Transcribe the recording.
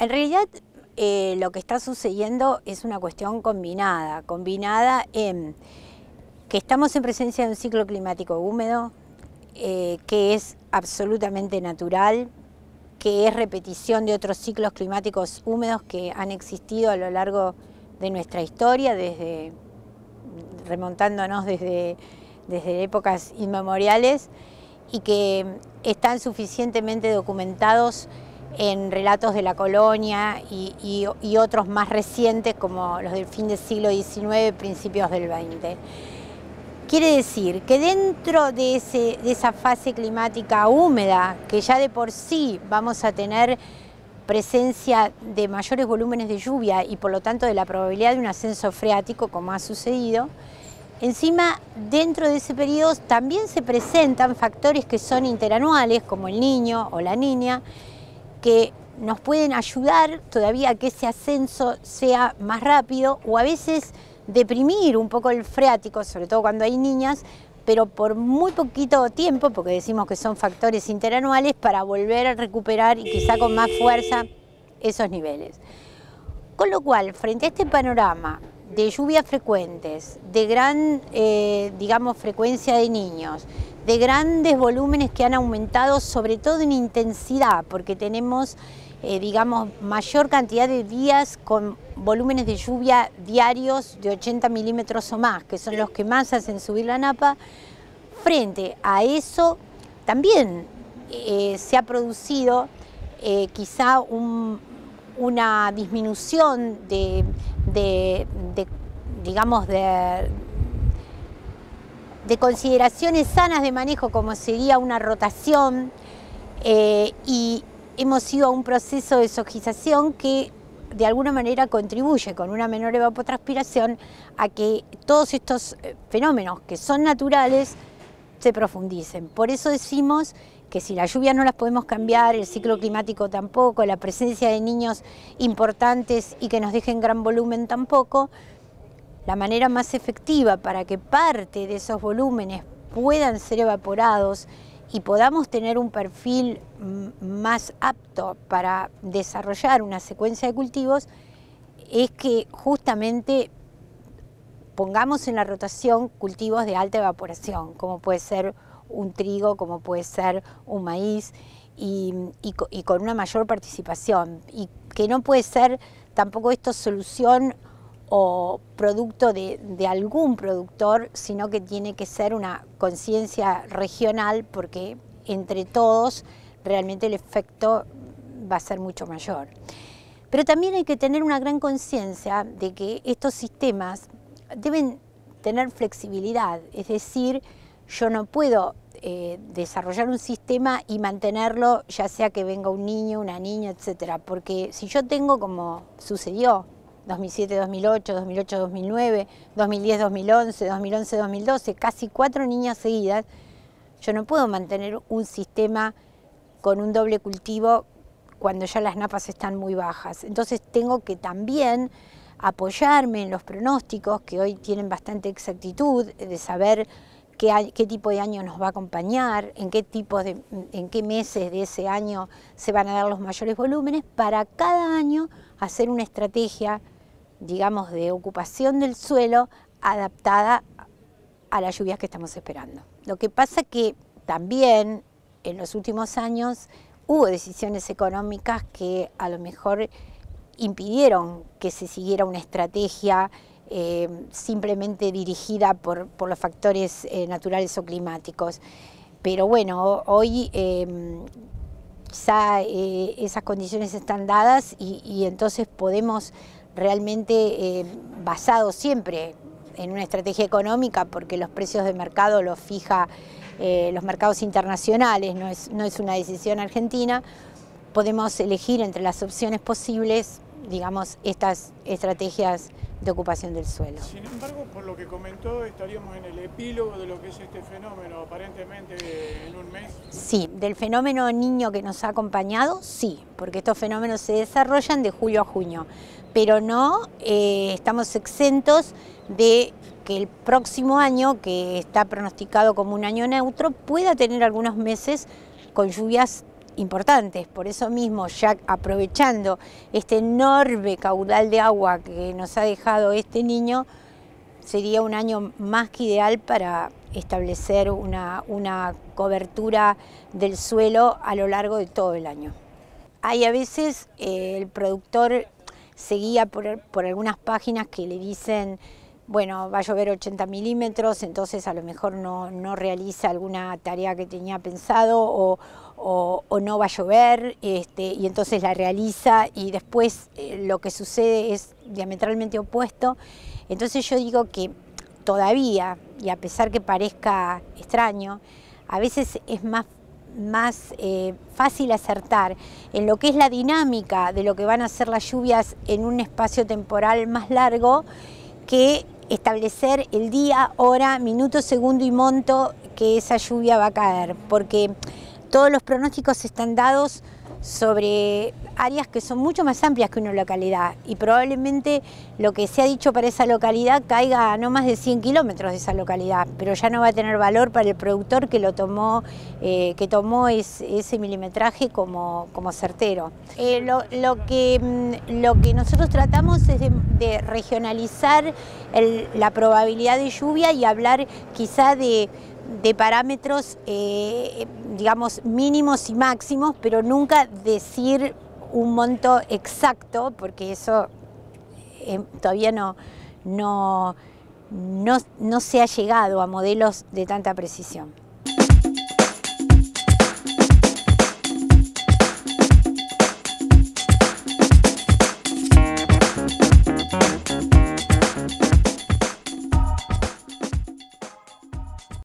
En realidad eh, lo que está sucediendo es una cuestión combinada, combinada en que estamos en presencia de un ciclo climático húmedo, eh, que es absolutamente natural, que es repetición de otros ciclos climáticos húmedos que han existido a lo largo de nuestra historia, desde remontándonos desde, desde épocas inmemoriales, y que están suficientemente documentados en relatos de la colonia y, otros más recientes como los del fin del siglo XIX, principios del XX. Quiere decir que dentro de, ese, de esa fase climática húmeda, que ya de por sí vamos a tener presencia de mayores volúmenes de lluvia y por lo tanto de la probabilidad de un ascenso freático como ha sucedido, Encima, dentro de ese periodo también se presentan factores que son interanuales, como el niño o la niña, que nos pueden ayudar todavía a que ese ascenso sea más rápido o a veces deprimir un poco el freático, sobre todo cuando hay niñas, pero por muy poquito tiempo, porque decimos que son factores interanuales, para volver a recuperar y quizá con más fuerza esos niveles. Con lo cual, frente a este panorama de lluvias frecuentes, de gran, eh, digamos, frecuencia de niños, de grandes volúmenes que han aumentado, sobre todo en intensidad, porque tenemos, eh, digamos, mayor cantidad de días con volúmenes de lluvia diarios de 80 milímetros o más, que son los que más hacen subir la napa. Frente a eso, también eh, se ha producido eh, quizá una disminución de, de digamos, de de consideraciones sanas de manejo como sería una rotación eh, y hemos ido a un proceso de sojización que de alguna manera contribuye con una menor evapotranspiración a que todos estos eh, fenómenos que son naturales se profundicen. Por eso decimos que si la lluvia no las podemos cambiar, el ciclo climático tampoco, la presencia de niños importantes y que nos dejen gran volumen tampoco, la manera más efectiva para que parte de esos volúmenes puedan ser evaporados y podamos tener un perfil más apto para desarrollar una secuencia de cultivos es que justamente pongamos en la rotación cultivos de alta evaporación, como puede ser un trigo, como puede ser un maíz, y, con una mayor participación. Y que no puede ser tampoco esto solución o producto de, algún productor, sino que tiene que ser una conciencia regional porque entre todos realmente el efecto va a ser mucho mayor. Pero también hay que tener una gran conciencia de que estos sistemas deben tener flexibilidad, es decir, yo no puedo eh, desarrollar un sistema y mantenerlo, ya sea que venga un niño, una niña, etcétera, porque si yo tengo, como sucedió 2007-2008, 2008-2009, 2010-2011, 2011-2012, casi cuatro niñas seguidas, yo no puedo mantener un sistema con un doble cultivo cuando ya las napas están muy bajas. Entonces tengo que también apoyarme en los pronósticos que hoy tienen bastante exactitud eh, de saber qué, qué tipo de año nos va a acompañar, en qué tipo de, en qué meses de ese año se van a dar los mayores volúmenes para cada año hacer una estrategia digamos, de ocupación del suelo adaptada a las lluvias que estamos esperando. Lo que pasa que también en los últimos años hubo decisiones económicas que a lo mejor impidieron que se siguiera una estrategia eh, simplemente dirigida por, los factores eh, naturales o climáticos. Pero bueno, hoy quizá em, eh, esas condiciones están dadas y entonces podemos realmente eh, basado siempre en una estrategia económica porque los precios de mercado los fija eh, los mercados internacionales, no es una decisión argentina, podemos elegir entre las opciones posibles digamos, estas estrategias de ocupación del suelo. Sin embargo, por lo que comentó, estaríamos en el epílogo de lo que es este fenómeno, aparentemente en un mes. Sí, del fenómeno niño que nos ha acompañado, sí, porque estos fenómenos se desarrollan de julio a junio, pero no eh, estamos exentos de que el próximo año, que está pronosticado como un año neutro, pueda tener algunos meses con lluvias importantes. Por eso mismo, ya aprovechando este enorme caudal de agua que nos ha dejado este niño, sería un año más que ideal para establecer una, una cobertura del suelo a lo largo de todo el año. Hay a veces eh, el productor seguía por, por algunas páginas que le dicen bueno, va a llover 80 milímetros, entonces a lo mejor no, realiza alguna tarea que tenía pensado o, no va a llover este, y entonces la realiza y después eh, lo que sucede es diametralmente opuesto. Entonces yo digo que todavía, y a pesar que parezca extraño, a veces es más, más eh, fácil acertar en lo que es la dinámica de lo que van a ser las lluvias en un espacio temporal más largo que establecer el día, hora, minuto, segundo y monto que esa lluvia va a caer, porque todos los pronósticos están dados sobre áreas que son mucho más amplias que una localidad y probablemente lo que se ha dicho para esa localidad caiga a no más de 100 kilómetros de esa localidad, pero ya no va a tener valor para el productor que lo tomó, eh, que tomó ese milimetraje como, como certero. Eh, lo, que, mm, lo que nosotros tratamos es de, regionalizar la probabilidad de lluvia y hablar quizá de parámetros, eh, digamos, mínimos y máximos, pero nunca decir un monto exacto, porque eso eh, todavía no, no, no se ha llegado a modelos de tanta precisión.